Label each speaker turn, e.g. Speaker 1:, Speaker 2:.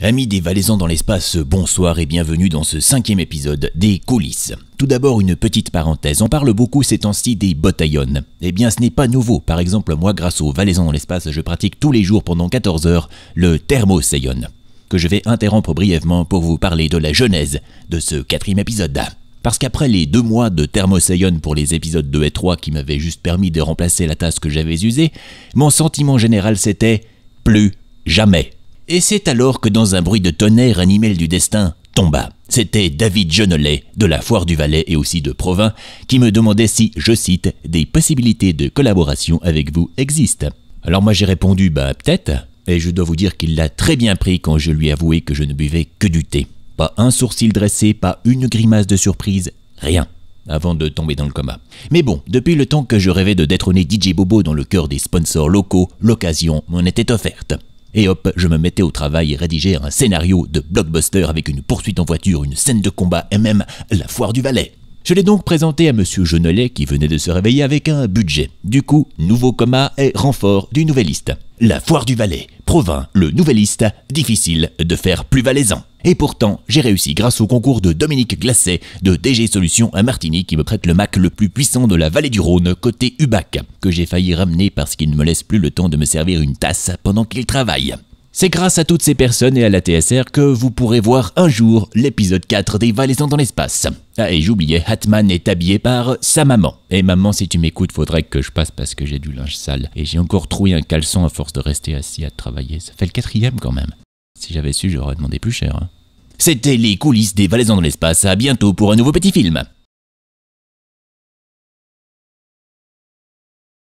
Speaker 1: Amis des Valaisans dans l'espace, bonsoir et bienvenue dans ce cinquième épisode des coulisses. Tout d'abord une petite parenthèse, on parle beaucoup ces temps-ci des botayons. Eh bien ce n'est pas nouveau, par exemple moi grâce aux Valaisans dans l'espace je pratique tous les jours pendant 14 heures le thermosayon, que je vais interrompre brièvement pour vous parler de la genèse de ce quatrième épisode. Parce qu'après les deux mois de Thermosayon pour les épisodes 2 et 3 qui m'avaient juste permis de remplacer la tasse que j'avais usée, mon sentiment général c'était plus jamais et c'est alors que dans un bruit de tonnerre, un du destin tomba. C'était David Genelet, de la Foire du Valais et aussi de Provins, qui me demandait si, je cite, des possibilités de collaboration avec vous existent. Alors moi j'ai répondu, bah peut-être, et je dois vous dire qu'il l'a très bien pris quand je lui avouais que je ne buvais que du thé. Pas un sourcil dressé, pas une grimace de surprise, rien avant de tomber dans le coma. Mais bon, depuis le temps que je rêvais de détrôner DJ Bobo dans le cœur des sponsors locaux, l'occasion m'en était offerte. Et hop, je me mettais au travail et rédigeais un scénario de blockbuster avec une poursuite en voiture, une scène de combat et même la foire du valet. Je l'ai donc présenté à Monsieur Genelet qui venait de se réveiller avec un budget. Du coup, nouveau coma et renfort du nouveliste. La foire du Valais, Provins, le nouveliste, difficile de faire plus valaisan. Et pourtant, j'ai réussi grâce au concours de Dominique Glacet de DG Solutions à Martigny qui me prête le Mac le plus puissant de la vallée du Rhône côté Ubac, que j'ai failli ramener parce qu'il ne me laisse plus le temps de me servir une tasse pendant qu'il travaille. C'est grâce à toutes ces personnes et à la TSR que vous pourrez voir un jour l'épisode 4 des Valaisans dans l'espace. Ah et j'oubliais, Hatman est habillé par sa maman. Et maman, si tu m'écoutes, faudrait que je passe parce que j'ai du linge sale. Et j'ai encore troué un caleçon à force de rester assis à travailler. Ça fait le quatrième quand même. Si j'avais su, j'aurais demandé plus cher. Hein. C'était les coulisses des Valaisans dans l'espace. À bientôt pour un nouveau petit film.